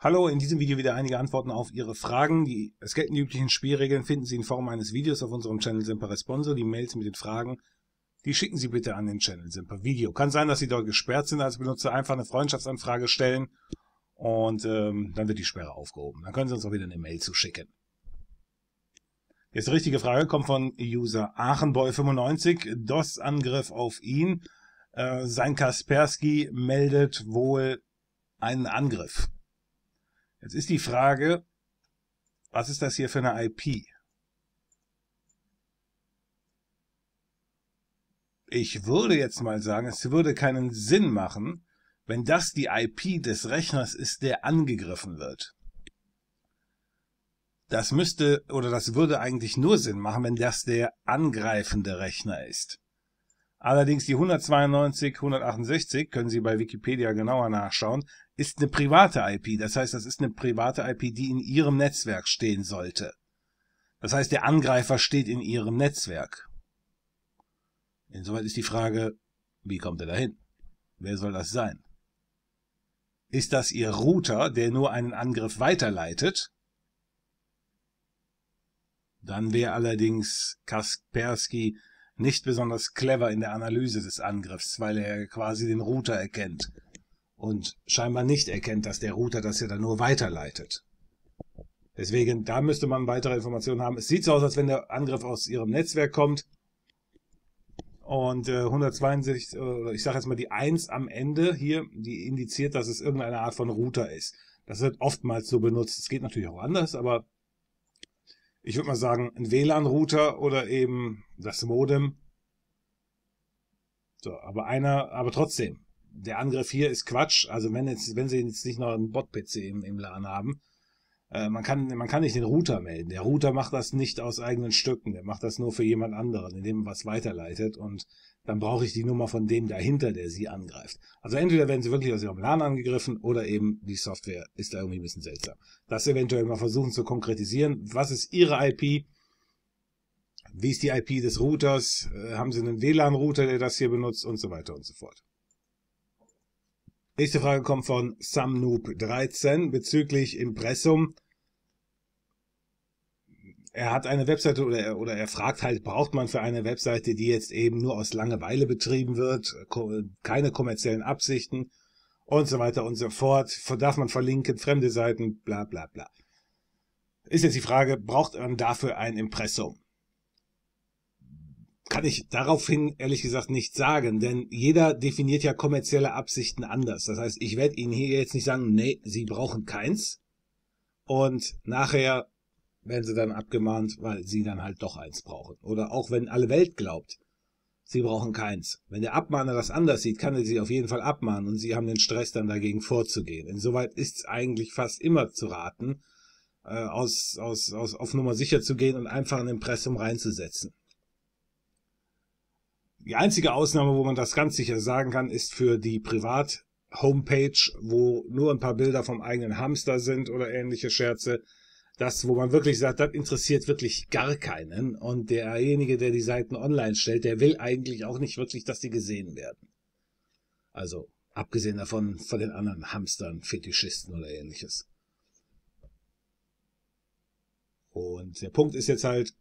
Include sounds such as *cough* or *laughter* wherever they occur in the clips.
Hallo, in diesem Video wieder einige Antworten auf Ihre Fragen. Die, es gelten die üblichen Spielregeln, finden Sie in Form eines Videos auf unserem Channel Semper Responso. Die Mails mit den Fragen, die schicken Sie bitte an den Channel Semper Video. Kann sein, dass Sie dort gesperrt sind als Benutzer. Einfach eine Freundschaftsanfrage stellen und ähm, dann wird die Sperre aufgehoben. Dann können Sie uns auch wieder eine Mail zuschicken. Jetzt die richtige Frage kommt von User Aachenboy95. DOS-Angriff auf ihn. Äh, sein Kaspersky meldet wohl einen Angriff. Jetzt ist die Frage, was ist das hier für eine IP? Ich würde jetzt mal sagen, es würde keinen Sinn machen, wenn das die IP des Rechners ist, der angegriffen wird. Das müsste oder das würde eigentlich nur Sinn machen, wenn das der angreifende Rechner ist. Allerdings die 192, 168, können Sie bei Wikipedia genauer nachschauen, ist eine private IP. Das heißt, das ist eine private IP, die in Ihrem Netzwerk stehen sollte. Das heißt, der Angreifer steht in Ihrem Netzwerk. Insoweit ist die Frage, wie kommt er dahin? Wer soll das sein? Ist das Ihr Router, der nur einen Angriff weiterleitet? Dann wäre allerdings Kaspersky nicht besonders clever in der Analyse des Angriffs, weil er quasi den Router erkennt und scheinbar nicht erkennt, dass der Router das ja dann nur weiterleitet. Deswegen, da müsste man weitere Informationen haben. Es sieht so aus, als wenn der Angriff aus ihrem Netzwerk kommt. Und äh, 162, äh, ich sage jetzt mal die 1 am Ende hier, die indiziert, dass es irgendeine Art von Router ist. Das wird oftmals so benutzt. Es geht natürlich auch anders, aber ich würde mal sagen, ein WLAN-Router oder eben das Modem. So, aber einer, aber trotzdem, der Angriff hier ist Quatsch. Also wenn jetzt, wenn sie jetzt nicht noch einen Bot-PC im, im LAN haben, äh, man kann, man kann nicht den Router melden. Der Router macht das nicht aus eigenen Stücken. Der macht das nur für jemand anderen, indem er was weiterleitet. Und dann brauche ich die Nummer von dem dahinter, der sie angreift. Also entweder werden sie wirklich aus ihrem LAN angegriffen oder eben die Software ist da irgendwie ein bisschen seltsam. Das eventuell mal versuchen zu konkretisieren. Was ist ihre IP? Wie ist die IP des Routers? Äh, haben sie einen WLAN-Router, der das hier benutzt und so weiter und so fort. Nächste Frage kommt von Samnoob13 bezüglich Impressum. Er hat eine Webseite oder er, oder er fragt halt, braucht man für eine Webseite, die jetzt eben nur aus Langeweile betrieben wird, keine kommerziellen Absichten und so weiter und so fort, darf man verlinken, fremde Seiten, bla bla bla. Ist jetzt die Frage, braucht man dafür ein Impressum? kann ich daraufhin ehrlich gesagt nicht sagen, denn jeder definiert ja kommerzielle Absichten anders. Das heißt, ich werde Ihnen hier jetzt nicht sagen, nee, Sie brauchen keins. Und nachher werden Sie dann abgemahnt, weil Sie dann halt doch eins brauchen. Oder auch wenn alle Welt glaubt, Sie brauchen keins. Wenn der Abmahner das anders sieht, kann er Sie auf jeden Fall abmahnen und Sie haben den Stress dann dagegen vorzugehen. Insoweit ist es eigentlich fast immer zu raten, äh, aus, aus, aus, auf Nummer sicher zu gehen und einfach ein Impressum reinzusetzen. Die einzige Ausnahme, wo man das ganz sicher sagen kann, ist für die Privat-Homepage, wo nur ein paar Bilder vom eigenen Hamster sind oder ähnliche Scherze. Das, wo man wirklich sagt, das interessiert wirklich gar keinen. Und derjenige, der die Seiten online stellt, der will eigentlich auch nicht wirklich, dass die gesehen werden. Also, abgesehen davon von den anderen Hamstern, Fetischisten oder ähnliches. Und der Punkt ist jetzt halt,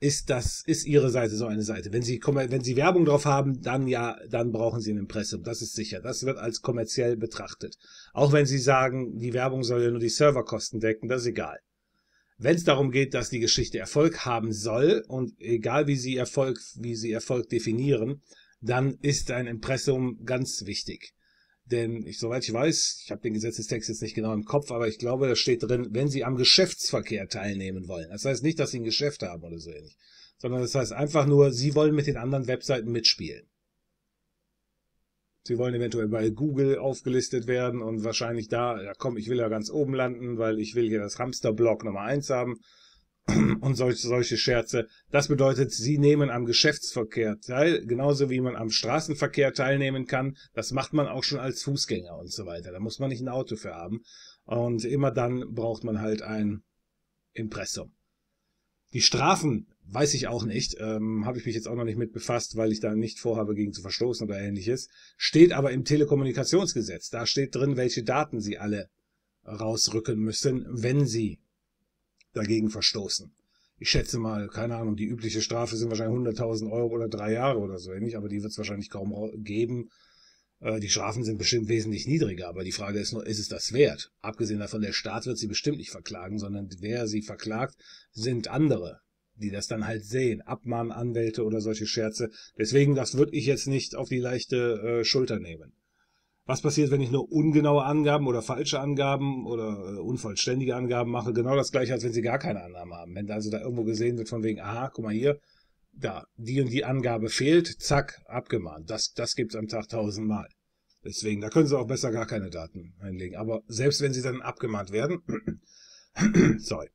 ist das, ist ihre Seite so eine Seite. Wenn sie, wenn sie Werbung drauf haben, dann ja, dann brauchen sie ein Impressum. Das ist sicher. Das wird als kommerziell betrachtet. Auch wenn sie sagen, die Werbung soll ja nur die Serverkosten decken, das ist egal. Wenn es darum geht, dass die Geschichte Erfolg haben soll und egal wie sie Erfolg, wie sie Erfolg definieren, dann ist ein Impressum ganz wichtig. Denn ich, soweit ich weiß, ich habe den Gesetzestext jetzt nicht genau im Kopf, aber ich glaube, da steht drin, wenn sie am Geschäftsverkehr teilnehmen wollen. Das heißt nicht, dass sie ein Geschäft haben oder so ähnlich, sondern das heißt einfach nur, sie wollen mit den anderen Webseiten mitspielen. Sie wollen eventuell bei Google aufgelistet werden und wahrscheinlich da, ja komm, ich will ja ganz oben landen, weil ich will hier das Hamsterblock Nummer eins haben. *clears throat* und solche, solche Scherze. Das bedeutet, sie nehmen am Geschäftsverkehr teil, genauso wie man am Straßenverkehr teilnehmen kann. Das macht man auch schon als Fußgänger und so weiter. Da muss man nicht ein Auto für haben. Und immer dann braucht man halt ein Impressum. Die Strafen weiß ich auch nicht, ähm, habe ich mich jetzt auch noch nicht mit befasst, weil ich da nicht vorhabe, gegen zu verstoßen oder ähnliches. Steht aber im Telekommunikationsgesetz. Da steht drin, welche Daten Sie alle rausrücken müssen, wenn Sie dagegen verstoßen. Ich schätze mal, keine Ahnung, die übliche Strafe sind wahrscheinlich 100.000 Euro oder drei Jahre oder so ähnlich, aber die wird es wahrscheinlich kaum geben. Äh, die Strafen sind bestimmt wesentlich niedriger, aber die Frage ist nur, ist es das wert? Abgesehen davon, der Staat wird sie bestimmt nicht verklagen, sondern wer sie verklagt, sind andere, die das dann halt sehen. Abmahnanwälte oder solche Scherze. Deswegen, das würde ich jetzt nicht auf die leichte äh, Schulter nehmen. Was passiert, wenn ich nur ungenaue Angaben oder falsche Angaben oder äh, unvollständige Angaben mache? Genau das gleiche, als wenn sie gar keine Annahmen haben. Wenn also da irgendwo gesehen wird von wegen, aha, guck mal hier, da, die und die Angabe fehlt, zack, abgemahnt. Das, das gibt's am Tag tausendmal. Deswegen, da können sie auch besser gar keine Daten einlegen. Aber selbst wenn sie dann abgemahnt werden, *clears throat* sorry,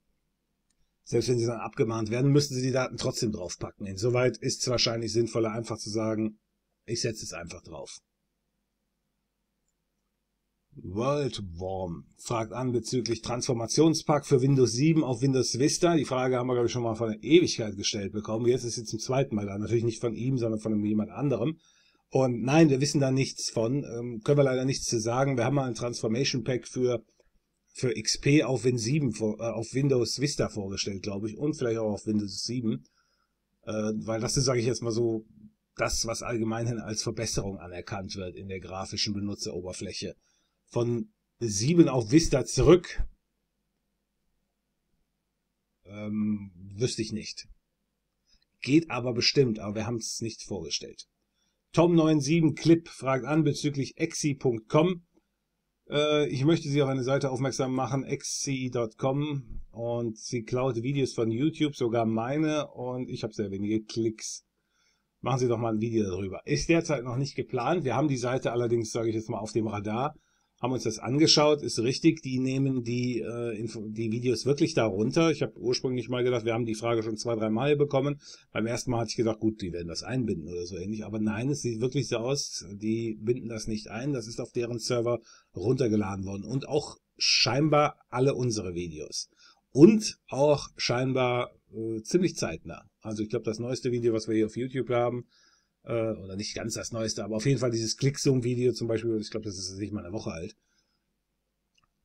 selbst wenn sie dann abgemahnt werden, müssen sie die Daten trotzdem draufpacken. Insoweit ist es wahrscheinlich sinnvoller, einfach zu sagen, ich setze es einfach drauf. World Worldworm fragt an bezüglich Transformationspack für Windows 7 auf Windows Vista. Die Frage haben wir, glaube ich, schon mal vor einer Ewigkeit gestellt bekommen. Jetzt ist sie zum zweiten Mal da. Natürlich nicht von ihm, sondern von jemand anderem. Und nein, wir wissen da nichts von. Ähm, können wir leider nichts zu sagen. Wir haben mal ein Transformation Pack für, für XP auf, Win 7, äh, auf Windows Vista vorgestellt, glaube ich. Und vielleicht auch auf Windows 7. Äh, weil das ist, sage ich jetzt mal so, das, was allgemein als Verbesserung anerkannt wird in der grafischen Benutzeroberfläche von Sieben auf Vista zurück? Ähm, wüsste ich nicht. Geht aber bestimmt, aber wir haben es nicht vorgestellt. Tom97clip fragt an bezüglich exi.com. Äh, ich möchte Sie auf eine Seite aufmerksam machen, exi.com. Und sie klaut Videos von YouTube, sogar meine, und ich habe sehr wenige Klicks. Machen Sie doch mal ein Video darüber. Ist derzeit noch nicht geplant. Wir haben die Seite allerdings, sage ich jetzt mal, auf dem Radar haben uns das angeschaut, ist richtig, die nehmen die, äh, Info die Videos wirklich da runter. Ich habe ursprünglich mal gedacht, wir haben die Frage schon zwei, drei Mal bekommen. Beim ersten Mal hatte ich gedacht, gut, die werden das einbinden oder so ähnlich. Aber nein, es sieht wirklich so aus, die binden das nicht ein. Das ist auf deren Server runtergeladen worden. Und auch scheinbar alle unsere Videos. Und auch scheinbar äh, ziemlich zeitnah. Also ich glaube, das neueste Video, was wir hier auf YouTube haben, äh, oder nicht ganz das Neueste, aber auf jeden Fall dieses Clickzoom-Video zum Beispiel, ich glaube, das ist nicht mal eine Woche alt.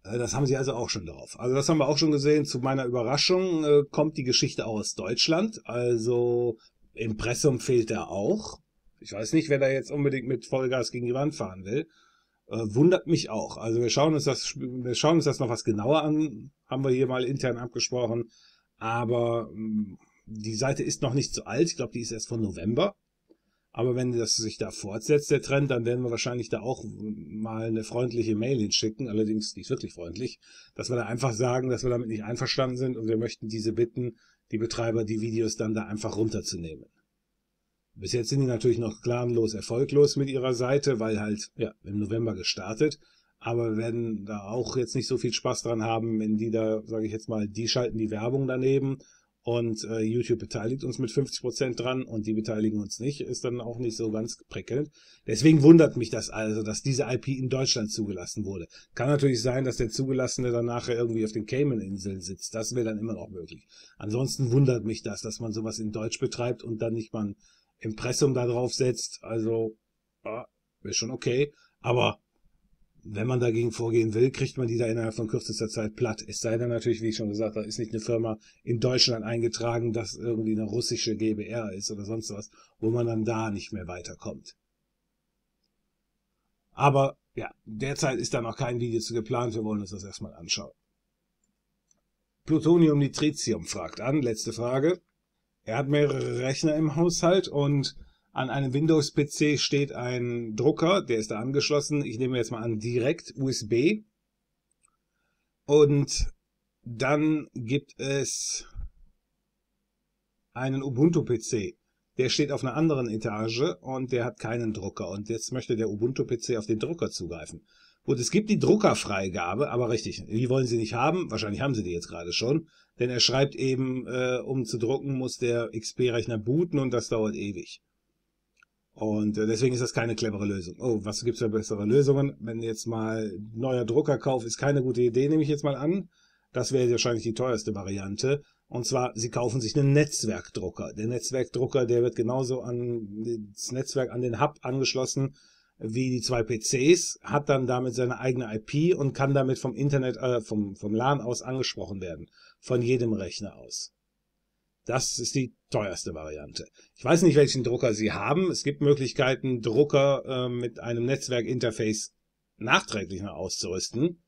Äh, das haben sie also auch schon drauf. Also das haben wir auch schon gesehen. Zu meiner Überraschung äh, kommt die Geschichte aus Deutschland. Also Impressum fehlt da auch. Ich weiß nicht, wer da jetzt unbedingt mit Vollgas gegen die Wand fahren will. Äh, wundert mich auch. Also wir schauen uns das, wir schauen uns das noch was genauer an. Haben wir hier mal intern abgesprochen. Aber mh, mm, die Seite ist noch nicht so alt. Ich glaube, die ist erst von November. Aber wenn das sich da fortsetzt, der Trend, dann werden wir wahrscheinlich da auch mal eine freundliche Mail hinschicken, allerdings nicht wirklich freundlich, dass wir da einfach sagen, dass wir damit nicht einverstanden sind und wir möchten diese bitten, die Betreiber die Videos dann da einfach runterzunehmen. Bis jetzt sind die natürlich noch planlos erfolglos mit ihrer Seite, weil halt, ja, im November gestartet. Aber wir werden da auch jetzt nicht so viel Spaß dran haben, wenn die da, sage ich jetzt mal, die schalten die Werbung daneben und äh, YouTube beteiligt uns mit 50% dran und die beteiligen uns nicht, ist dann auch nicht so ganz prickelnd. Deswegen wundert mich das also, dass diese IP in Deutschland zugelassen wurde. Kann natürlich sein, dass der Zugelassene dann nachher irgendwie auf den Cayman-Inseln sitzt. Das wäre dann immer noch möglich. Ansonsten wundert mich das, dass man sowas in Deutsch betreibt und dann nicht mal ein Impressum da drauf setzt. Also, ja, wäre schon okay. Aber wenn man dagegen vorgehen will, kriegt man die da innerhalb von kürzester Zeit platt. Es sei denn natürlich, wie ich schon gesagt habe, ist nicht eine Firma in Deutschland eingetragen, dass irgendwie eine russische GBR ist oder sonst was, wo man dann da nicht mehr weiterkommt. Aber ja, derzeit ist da noch kein Video zu geplant, wir wollen uns das erstmal anschauen. Plutonium Nitritium fragt an, letzte Frage. Er hat mehrere Rechner im Haushalt und an einem Windows-PC steht ein Drucker, der ist da angeschlossen. Ich nehme jetzt mal an, direkt USB. Und dann gibt es einen Ubuntu-PC. Der steht auf einer anderen Etage und der hat keinen Drucker. Und jetzt möchte der Ubuntu-PC auf den Drucker zugreifen. Gut, es gibt die Druckerfreigabe, aber richtig, die wollen sie nicht haben. Wahrscheinlich haben sie die jetzt gerade schon. Denn er schreibt eben, äh, um zu drucken, muss der XP-Rechner booten und das dauert ewig. Und äh, deswegen ist das keine clevere Lösung. Oh, was gibt's da bessere Lösungen? Wenn jetzt mal neuer Druckerkauf ist keine gute Idee, nehme ich jetzt mal an. Das wäre wahrscheinlich die teuerste Variante. Und zwar, sie kaufen sich einen Netzwerkdrucker. Der Netzwerkdrucker, der wird genauso an das Netzwerk, an den Hub angeschlossen wie die zwei PCs, hat dann damit seine eigene IP und kann damit vom Internet, äh, vom, vom LAN aus angesprochen werden. Von jedem Rechner aus. Das ist die teuerste Variante. Ich weiß nicht, welchen Drucker Sie haben. Es gibt Möglichkeiten, Drucker äh, mit einem Netzwerkinterface nachträglich noch auszurüsten.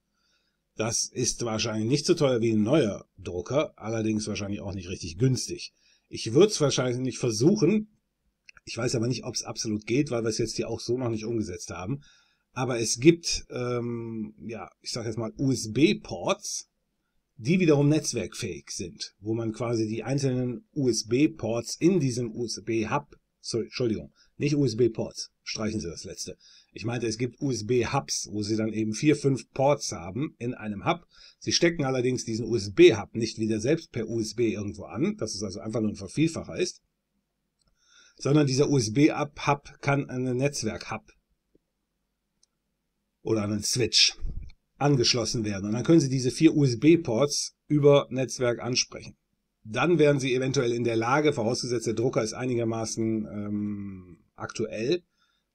Das ist wahrscheinlich nicht so teuer wie ein neuer Drucker, allerdings wahrscheinlich auch nicht richtig günstig. Ich würde es wahrscheinlich nicht versuchen. Ich weiß aber nicht, ob es absolut geht, weil wir es jetzt hier auch so noch nicht umgesetzt haben. Aber es gibt, ähm, ja, ich sage jetzt mal USB-Ports, die wiederum netzwerkfähig sind, wo man quasi die einzelnen USB-Ports in diesem USB-Hub, Entschuldigung, nicht USB-Ports, streichen Sie das letzte. Ich meinte, es gibt USB-Hubs, wo Sie dann eben vier, fünf Ports haben in einem Hub. Sie stecken allerdings diesen USB-Hub nicht wieder selbst per USB irgendwo an, dass es also einfach nur ein Vervielfacher ist, sondern dieser USB-Hub kann einen Netzwerk-Hub oder einen Switch angeschlossen werden. Und dann können Sie diese vier USB-Ports über Netzwerk ansprechen. Dann wären Sie eventuell in der Lage, vorausgesetzt der Drucker ist einigermaßen ähm, aktuell,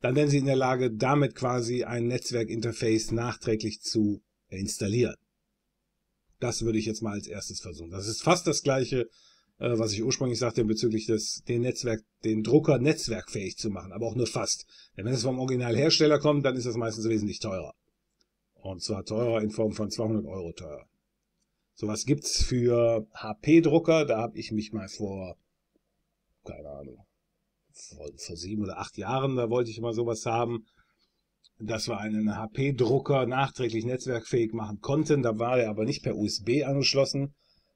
dann wären Sie in der Lage, damit quasi ein Netzwerkinterface nachträglich zu installieren. Das würde ich jetzt mal als erstes versuchen. Das ist fast das gleiche, äh, was ich ursprünglich sagte bezüglich des den Netzwerk, den Drucker netzwerkfähig zu machen, aber auch nur fast. Denn wenn es vom Originalhersteller kommt, dann ist das meistens wesentlich teurer. Und zwar teurer in Form von 200 Euro teuer. Sowas gibt's für HP-Drucker. Da habe ich mich mal vor, keine Ahnung, vor, vor sieben oder acht Jahren, da wollte ich mal sowas haben, dass wir einen HP-Drucker nachträglich netzwerkfähig machen konnten. Da war er aber nicht per USB angeschlossen.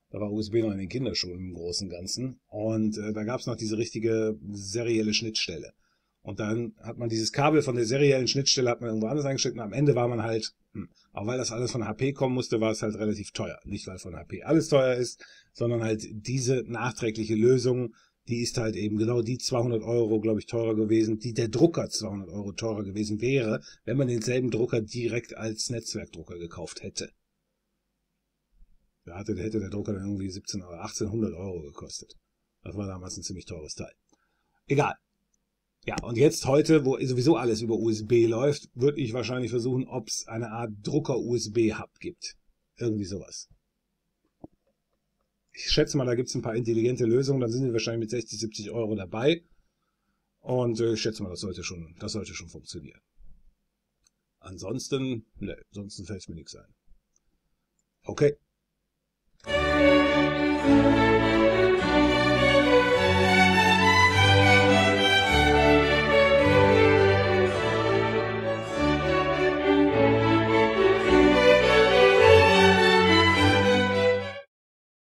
Da war USB noch in den Kinderschuhen im Großen und Ganzen. Und äh, da gab's noch diese richtige serielle Schnittstelle. Und dann hat man dieses Kabel von der seriellen Schnittstelle hat man irgendwo anders und Am Ende war man halt hm. Aber weil das alles von HP kommen musste, war es halt relativ teuer. Nicht, weil von HP alles teuer ist, sondern halt diese nachträgliche Lösung, die ist halt eben genau die 200 Euro, glaube ich, teurer gewesen, die der Drucker 200 Euro teurer gewesen wäre, wenn man denselben Drucker direkt als Netzwerkdrucker gekauft hätte. Da hatte, hätte der Drucker dann irgendwie 17 oder 1800 Euro gekostet. Das war damals ein ziemlich teures Teil. Egal. Ja, und jetzt heute, wo sowieso alles über USB läuft, würde ich wahrscheinlich versuchen, ob es eine Art Drucker-USB-Hub gibt. Irgendwie sowas. Ich schätze mal, da gibt es ein paar intelligente Lösungen, dann sind wir wahrscheinlich mit 60, 70 Euro dabei. Und äh, ich schätze mal, das sollte schon, das sollte schon funktionieren. Ansonsten, ne, ansonsten fällt mir nichts ein. Okay.